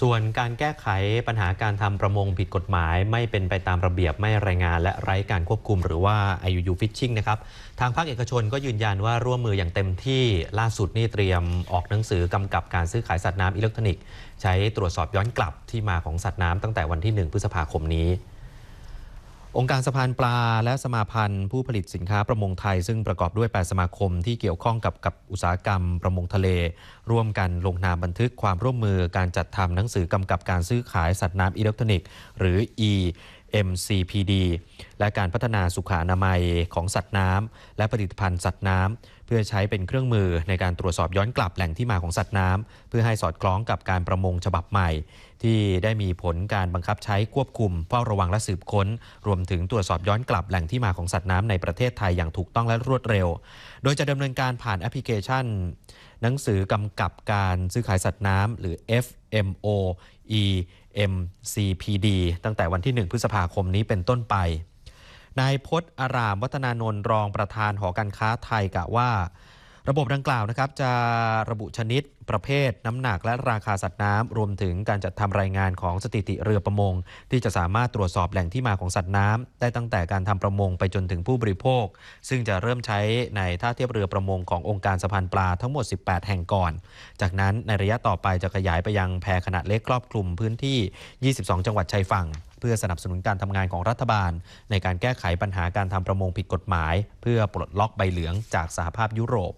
ส่วนการแก้ไขปัญหาการทำประมงผิดกฎหมาย ไม่เป็นไปตามระเบียบไม่รายงานและไร้การควบคุม หรือว่า IUU Fishing นะครับ ทางภาคเอกชนก็ยืนยันว่าร่วมมืออย่างเต็มที่ล่าสุดนี่เตรียมออกหนังสือกำกับการซื้อขายสัตว์น้ำอิเล็กทรอนิกส์ใช้ตรวจสอบย้อนกลับที่มาของสัตว์น้ำตั้งแต่วันที่ 1 พฤษภาคมนี้องค์การสะพานปลาและสมาพันธ์ ผู้ผลิตสินค้าประมงไทยซึ่งประกอบด้วย8สมาคมที่เกี่ยวข้องกับกับอุตสาหกรรมประมงทะเล ร่วมกันลงนามบันทึกความร่วมมือการจัดทำหนังสือกำกับการซื้อขายสัตว์น้ำอิเล็กทรอนิกส์หรือ e MCPD และการพัฒนาสุขานามัยของสัตว์น้ำและผลิตภัณฑ์สัตว์น้ำเพื่อใช้เป็นเครื่องมือ ในการตรวจสอบย้อนกลับแหล่งที่มาของสัตว์น้ำเพื่อให้สอดคล้องกับการประมงฉบับใหม่ ที่ได้มีผลการบังคับใช้ควบคุมเฝ้าระวังและสืบค้น รวมถึงตรวจสอบย้อนกลับแหล่งที่มาของสัตว์น้ำในประเทศไทยอย่างถูกต้องและรวดเร็ว โดยจะดำเนินการผ่านแอปพลิเคชันหนังสือกำกับการซื้อขายสัตว์น้ำหรือ FMO EMCPD ตั้งแต่วันที่1พฤษภาคมนี้เป็นต้นไป นายพศอารามวัฒนานนท์รองประธานหอการค้าไทยกะว่า ระบบดังกล่าวนะครับ จะระบุชนิดประเภทน้ำหนักและราคาสัตว์น้ำรวมถึงการจัดทำรายงานของสถิติเรือประมง ที่จะสามารถตรวจสอบแหล่งที่มาของสัตว์น้ำได้ตั้งแต่การทำประมงไปจนถึงผู้บริโภค ซึ่งจะเริ่มใช้ในท่าเทียบเรือประมง ขององค์การสะพานปลาทั้งหมด 18 แห่งก่อน จากนั้นในระยะต่อไปจะขยายไปยังแพขนาดเล็กครอบคลุมพื้นที่ 22 จังหวัดชายฝั่งเพื่อสนับสนุนการทำงานของรัฐบาล ในการแก้ไขปัญหาการทำประมงผิดกฎหมาย เพื่อปลดล็อกใบเหลืองจากสหภาพยุโรป